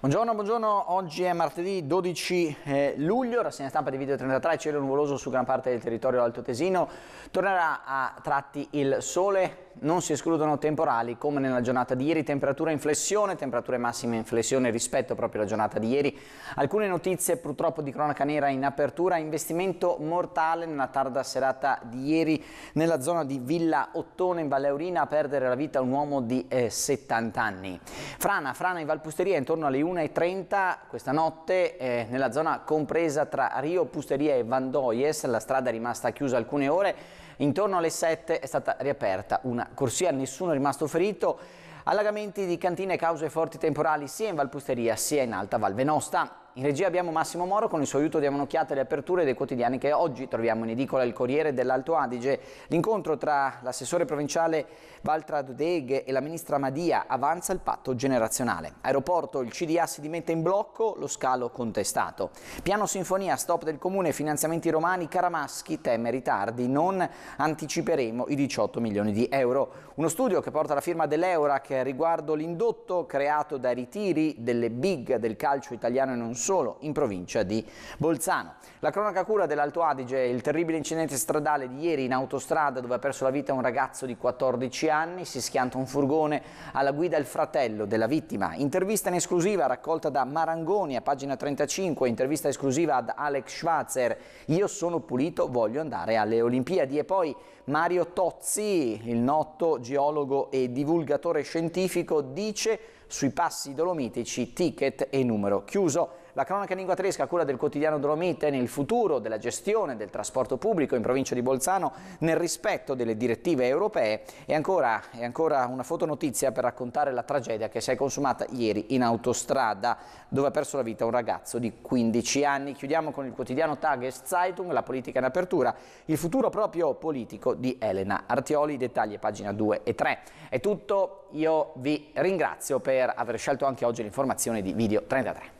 Buongiorno, buongiorno, oggi è martedì 12 eh, luglio, rassegna stampa di Video 33, cielo nuvoloso su gran parte del territorio alto tesino, tornerà a tratti il sole, non si escludono temporali come nella giornata di ieri, temperature in flessione, temperature massime in flessione rispetto proprio alla giornata di ieri. Alcune notizie purtroppo di cronaca nera in apertura, investimento mortale nella tarda serata di ieri nella zona di Villa Ottone in Valle Aurina a perdere la vita un uomo di eh, 70 anni. Frana, Frana in Valpusteria intorno alle 1.30 questa notte eh, nella zona compresa tra Rio Pusteria e Vandoies, la strada è rimasta chiusa alcune ore, intorno alle 7 è stata riaperta una corsia, nessuno è rimasto ferito. Allagamenti di cantine causa forti temporali sia in Valpusteria sia in Alta Val Venosta. In regia abbiamo Massimo Moro, con il suo aiuto diamo un'occhiata alle aperture dei quotidiani che oggi troviamo in edicola il Corriere dell'Alto Adige. L'incontro tra l'assessore provinciale Valtrad Deg e la ministra Madia avanza il patto generazionale. Aeroporto, il CDA si dimette in blocco, lo scalo contestato. Piano Sinfonia, stop del Comune, finanziamenti romani, Caramaschi teme ritardi, non anticiperemo i 18 milioni di euro. Uno studio che porta la firma dell'Eurac riguardo l'indotto creato dai ritiri delle big del calcio italiano e non solo solo in provincia di Bolzano. La cronaca cura dell'Alto Adige, il terribile incidente stradale di ieri in autostrada dove ha perso la vita un ragazzo di 14 anni, si schianta un furgone, alla guida il fratello della vittima. Intervista in esclusiva raccolta da Marangoni a pagina 35, intervista esclusiva ad Alex Schwarzer, io sono pulito, voglio andare alle Olimpiadi e poi Mario Tozzi, il noto geologo e divulgatore scientifico, dice sui passi dolomitici ticket e numero chiuso. La cronaca in lingua tedesca a cura del quotidiano Dolomite nel futuro della gestione del trasporto pubblico in provincia di Bolzano nel rispetto delle direttive europee e ancora, e ancora una fotonotizia per raccontare la tragedia che si è consumata ieri in autostrada dove ha perso la vita un ragazzo di 15 anni. Chiudiamo con il quotidiano Tageszeitung, la politica in apertura, il futuro proprio politico di Elena Artioli, dettagli pagina 2 e 3. È tutto, io vi ringrazio per aver scelto anche oggi l'informazione di Video 33.